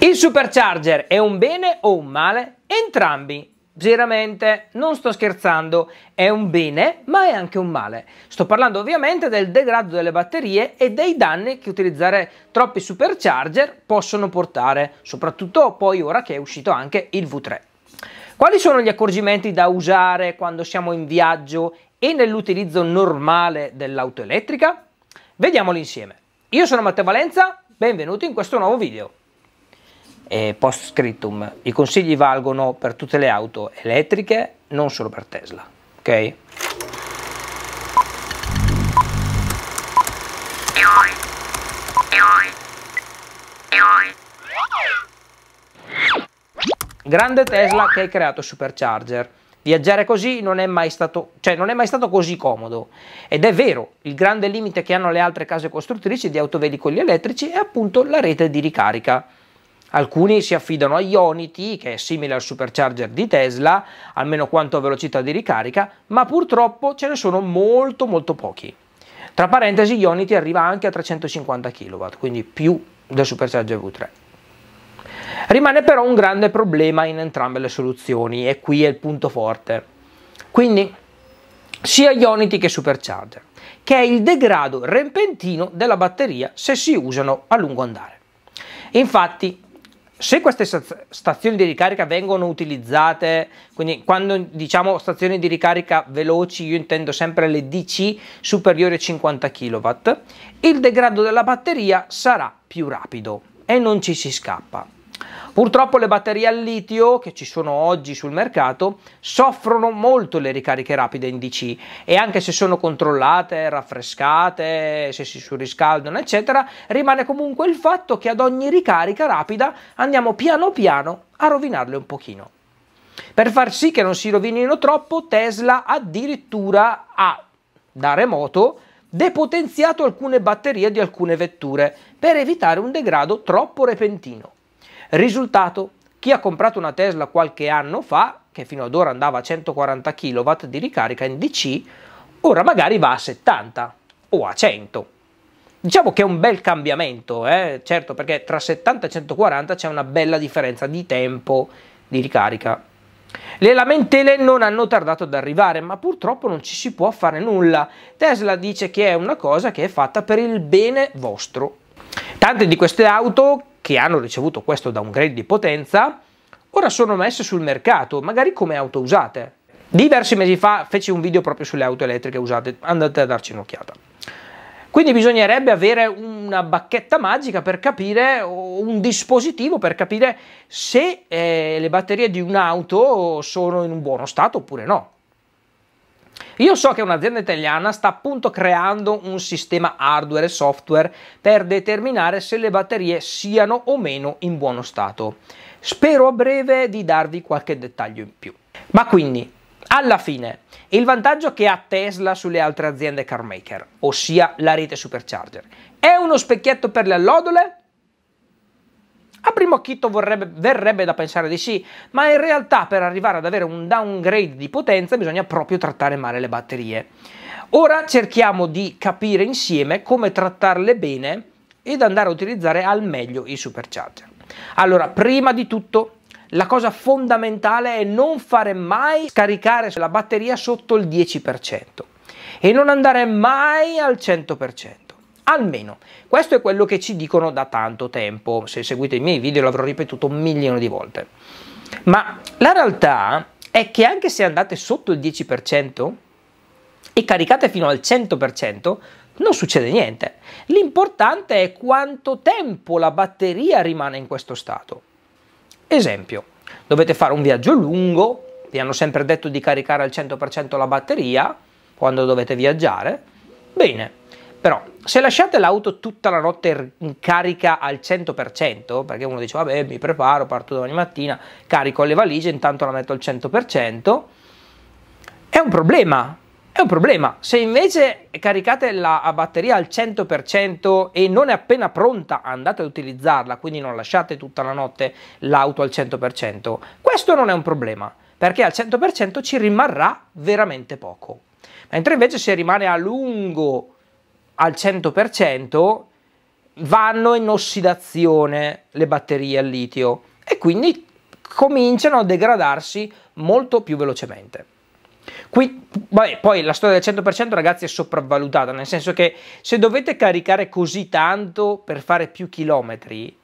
Il supercharger è un bene o un male? Entrambi. Veramente, non sto scherzando, è un bene ma è anche un male. Sto parlando ovviamente del degrado delle batterie e dei danni che utilizzare troppi supercharger possono portare, soprattutto poi ora che è uscito anche il V3. Quali sono gli accorgimenti da usare quando siamo in viaggio e nell'utilizzo normale dell'auto elettrica? Vediamoli insieme. Io sono Matteo Valenza, benvenuti in questo nuovo video eh, post scriptum, i consigli valgono per tutte le auto elettriche, non solo per Tesla. Ok? Grande Tesla che hai creato Supercharger. Viaggiare così non è mai stato, cioè non è mai stato così comodo. Ed è vero, il grande limite che hanno le altre case costruttrici di autoveicoli elettrici è appunto la rete di ricarica. Alcuni si affidano a Ionity, che è simile al supercharger di Tesla, almeno quanto a velocità di ricarica, ma purtroppo ce ne sono molto molto pochi. Tra parentesi, Ionity arriva anche a 350 kW, quindi più del supercharger V3. Rimane però un grande problema in entrambe le soluzioni e qui è il punto forte. Quindi sia Ionity che supercharger, che è il degrado repentino della batteria se si usano a lungo andare. Infatti, se queste stazioni di ricarica vengono utilizzate, quindi quando diciamo stazioni di ricarica veloci, io intendo sempre le DC superiori a 50 kW, il degrado della batteria sarà più rapido e non ci si scappa. Purtroppo le batterie al litio che ci sono oggi sul mercato soffrono molto le ricariche rapide in DC e anche se sono controllate, raffrescate, se si surriscaldano eccetera, rimane comunque il fatto che ad ogni ricarica rapida andiamo piano piano a rovinarle un pochino. Per far sì che non si rovinino troppo, Tesla addirittura ha da remoto depotenziato alcune batterie di alcune vetture per evitare un degrado troppo repentino. Risultato, chi ha comprato una Tesla qualche anno fa, che fino ad ora andava a 140 kW di ricarica in DC, ora magari va a 70 o a 100. Diciamo che è un bel cambiamento, eh? certo, perché tra 70 e 140 c'è una bella differenza di tempo di ricarica. Le lamentele non hanno tardato ad arrivare, ma purtroppo non ci si può fare nulla. Tesla dice che è una cosa che è fatta per il bene vostro. Tante di queste auto che hanno ricevuto questo downgrade di potenza, ora sono messe sul mercato, magari come auto usate. Diversi mesi fa feci un video proprio sulle auto elettriche usate, andate a darci un'occhiata. Quindi bisognerebbe avere una bacchetta magica per capire, un dispositivo per capire se eh, le batterie di un'auto sono in un buono stato oppure no. Io so che un'azienda italiana sta appunto creando un sistema hardware e software per determinare se le batterie siano o meno in buono stato. Spero a breve di darvi qualche dettaglio in più. Ma quindi, alla fine, il vantaggio che ha Tesla sulle altre aziende carmaker, ossia la rete supercharger, è uno specchietto per le allodole? A primo acchito vorrebbe, verrebbe da pensare di sì, ma in realtà per arrivare ad avere un downgrade di potenza bisogna proprio trattare male le batterie. Ora cerchiamo di capire insieme come trattarle bene ed andare a utilizzare al meglio i supercharger. Allora, prima di tutto la cosa fondamentale è non fare mai scaricare la batteria sotto il 10% e non andare mai al 100%. Almeno questo è quello che ci dicono da tanto tempo, se seguite i miei video l'avrò ripetuto un milione di volte. Ma la realtà è che anche se andate sotto il 10% e caricate fino al 100%, non succede niente. L'importante è quanto tempo la batteria rimane in questo stato. Esempio, dovete fare un viaggio lungo, vi hanno sempre detto di caricare al 100% la batteria quando dovete viaggiare. Bene, però se lasciate l'auto tutta la notte in carica al 100%, perché uno dice vabbè mi preparo, parto domani mattina, carico le valigie, intanto la metto al 100%, è un problema. È un problema. Se invece caricate la batteria al 100% e non è appena pronta andate ad utilizzarla, quindi non lasciate tutta la notte l'auto al 100%, questo non è un problema, perché al 100% ci rimarrà veramente poco. Mentre invece se rimane a lungo al 100% vanno in ossidazione le batterie al litio e quindi cominciano a degradarsi molto più velocemente. Qui, vabbè, poi la storia del 100% ragazzi è sopravvalutata, nel senso che se dovete caricare così tanto per fare più chilometri,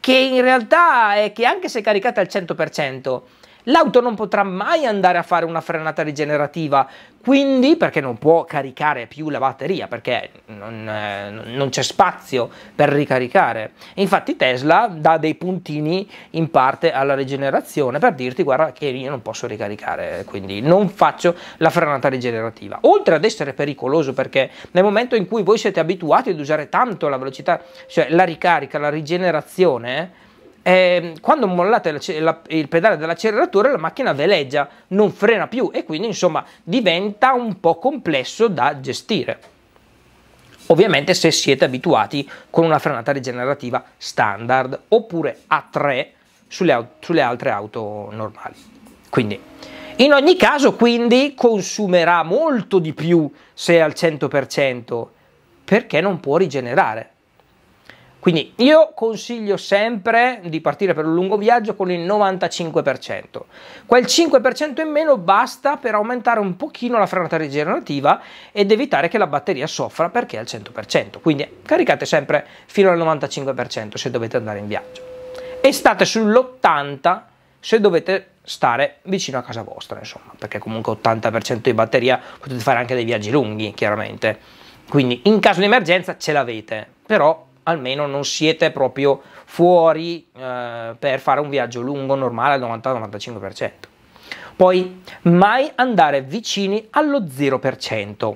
che in realtà è che anche se caricate al 100%, L'auto non potrà mai andare a fare una frenata rigenerativa, quindi perché non può caricare più la batteria, perché non, eh, non c'è spazio per ricaricare. Infatti Tesla dà dei puntini in parte alla rigenerazione per dirti guarda che io non posso ricaricare, quindi non faccio la frenata rigenerativa. Oltre ad essere pericoloso perché nel momento in cui voi siete abituati ad usare tanto la velocità, cioè la ricarica, la rigenerazione, eh, quando mollate la, la, il pedale dell'acceleratore la macchina veleggia, non frena più e quindi insomma diventa un po' complesso da gestire. Ovviamente se siete abituati con una frenata rigenerativa standard oppure a 3 sulle, sulle altre auto normali. Quindi in ogni caso quindi consumerà molto di più se è al 100% perché non può rigenerare quindi io consiglio sempre di partire per un lungo viaggio con il 95%. Quel 5% in meno basta per aumentare un pochino la frenata rigenerativa ed evitare che la batteria soffra perché è al 100%. Quindi caricate sempre fino al 95% se dovete andare in viaggio. E state sull'80% se dovete stare vicino a casa vostra, insomma, perché comunque 80% di batteria potete fare anche dei viaggi lunghi, chiaramente. Quindi in caso di emergenza ce l'avete, però almeno non siete proprio fuori eh, per fare un viaggio lungo normale al 90-95%. Poi mai andare vicini allo 0%.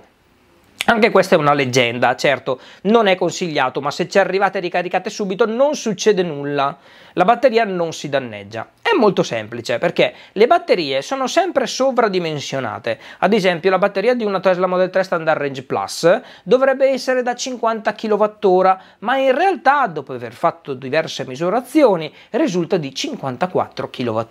Anche questa è una leggenda, certo, non è consigliato, ma se ci arrivate e ricaricate subito non succede nulla, la batteria non si danneggia molto semplice perché le batterie sono sempre sovradimensionate. Ad esempio, la batteria di una Tesla Model 3 Standard Range Plus dovrebbe essere da 50 kWh, ma in realtà, dopo aver fatto diverse misurazioni, risulta di 54 kWh.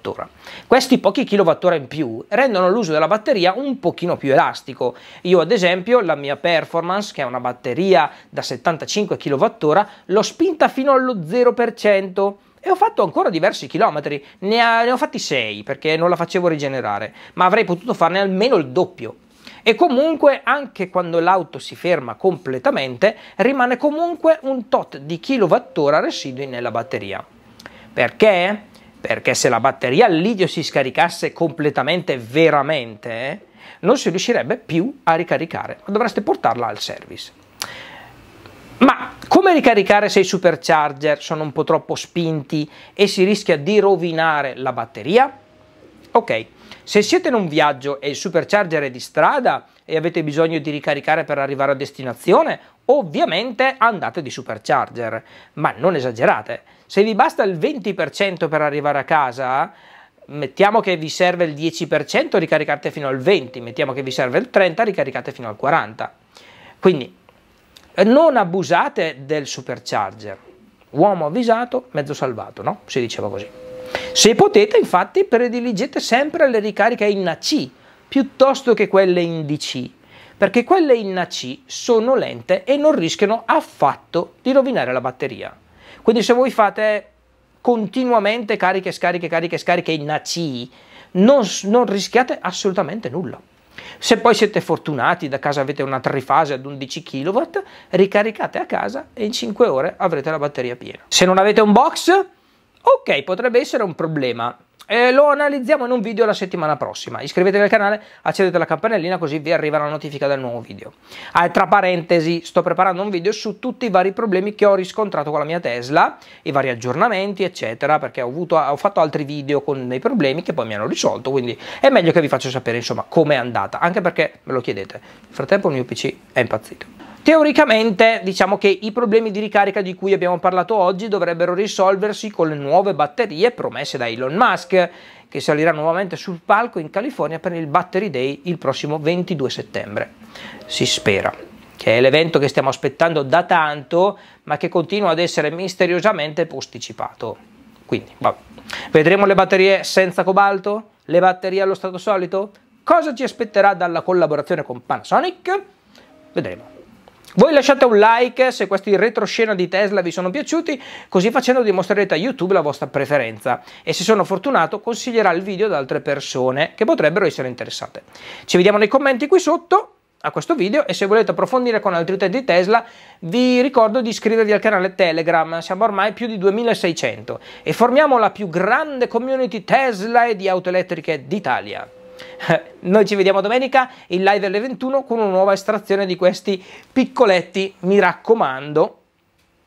Questi pochi kWh in più rendono l'uso della batteria un pochino più elastico. Io, ad esempio, la mia Performance, che è una batteria da 75 kWh, l'ho spinta fino allo 0% e ho fatto ancora diversi chilometri, ne, ha, ne ho fatti 6 perché non la facevo rigenerare, ma avrei potuto farne almeno il doppio. E comunque anche quando l'auto si ferma completamente rimane comunque un tot di kilowattora residui nella batteria. Perché? Perché se la batteria all'idio si scaricasse completamente veramente, non si riuscirebbe più a ricaricare, dovreste portarla al service. Come ricaricare se i supercharger sono un po' troppo spinti e si rischia di rovinare la batteria? Ok, se siete in un viaggio e il supercharger è di strada e avete bisogno di ricaricare per arrivare a destinazione, ovviamente andate di supercharger, ma non esagerate. Se vi basta il 20% per arrivare a casa, mettiamo che vi serve il 10%, ricaricate fino al 20%, mettiamo che vi serve il 30%, ricaricate fino al 40%. Quindi eh, non abusate del supercharger. Uomo avvisato, mezzo salvato, no? Si diceva così. Se potete, infatti, prediligete sempre le ricariche in AC piuttosto che quelle in DC, perché quelle in AC sono lente e non rischiano affatto di rovinare la batteria. Quindi se voi fate continuamente cariche, scariche, cariche, scariche in AC, non, non rischiate assolutamente nulla. Se poi siete fortunati, da casa avete una trifase ad 11 kW, ricaricate a casa e in 5 ore avrete la batteria piena. Se non avete un box, ok, potrebbe essere un problema, e eh, lo analizziamo in un video la settimana prossima. Iscrivetevi al canale, accendete la campanellina così vi arriva la notifica del nuovo video. Ah, tra parentesi, sto preparando un video su tutti i vari problemi che ho riscontrato con la mia Tesla, i vari aggiornamenti, eccetera, perché ho, avuto, ho fatto altri video con dei problemi che poi mi hanno risolto, quindi è meglio che vi faccio sapere insomma com'è andata, anche perché me lo chiedete. Nel frattempo il mio PC è impazzito. Teoricamente diciamo che i problemi di ricarica di cui abbiamo parlato oggi dovrebbero risolversi con le nuove batterie promesse da Elon Musk, che salirà nuovamente sul palco in California per il Battery Day il prossimo 22 settembre. Si spera, che è l'evento che stiamo aspettando da tanto, ma che continua ad essere misteriosamente posticipato. Quindi, vabbè. Vedremo le batterie senza cobalto? Le batterie allo stato solito? Cosa ci aspetterà dalla collaborazione con Panasonic? Vedremo. Voi lasciate un like se questi retroscena di Tesla vi sono piaciuti, così facendo dimostrerete a YouTube la vostra preferenza e se sono fortunato consiglierà il video ad altre persone che potrebbero essere interessate. Ci vediamo nei commenti qui sotto a questo video e se volete approfondire con altri utenti di Tesla vi ricordo di iscrivervi al canale Telegram, siamo ormai più di 2600 e formiamo la più grande community Tesla e di auto elettriche d'Italia. Eh, noi ci vediamo domenica in live alle 21 con una nuova estrazione di questi piccoletti. Mi raccomando,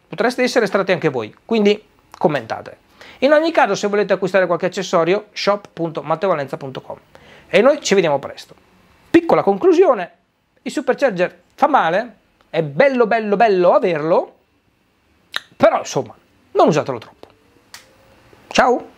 potreste essere estratti anche voi, quindi commentate. In ogni caso, se volete acquistare qualche accessorio, shop.mattevalenza.com. E noi ci vediamo presto. Piccola conclusione, il supercharger fa male, è bello bello bello averlo, però insomma, non usatelo troppo. Ciao!